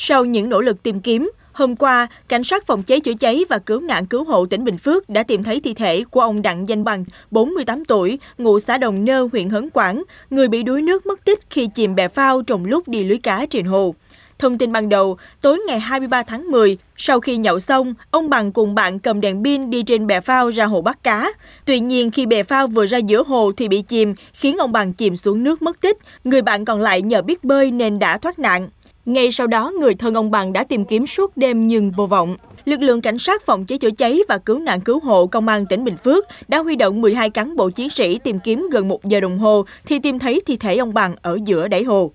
Sau những nỗ lực tìm kiếm, hôm qua, cảnh sát phòng cháy chữa cháy và cứu nạn cứu hộ tỉnh Bình Phước đã tìm thấy thi thể của ông Đặng Danh Bằng, 48 tuổi, ngụ xã Đồng Nơ, huyện Hớn Quảng, người bị đuối nước mất tích khi chìm bè phao trong lúc đi lưới cá trên hồ. Thông tin ban đầu, tối ngày 23 tháng 10, sau khi nhậu xong, ông Bằng cùng bạn cầm đèn pin đi trên bè phao ra hồ bắt cá. Tuy nhiên, khi bè phao vừa ra giữa hồ thì bị chìm, khiến ông Bằng chìm xuống nước mất tích. Người bạn còn lại nhờ biết bơi nên đã thoát nạn. Ngay sau đó, người thân ông Bằng đã tìm kiếm suốt đêm nhưng vô vọng. Lực lượng cảnh sát phòng cháy chữa cháy và cứu nạn cứu hộ công an tỉnh Bình Phước đã huy động 12 cán bộ chiến sĩ tìm kiếm gần 1 giờ đồng hồ thì tìm thấy thi thể ông Bằng ở giữa đáy hồ.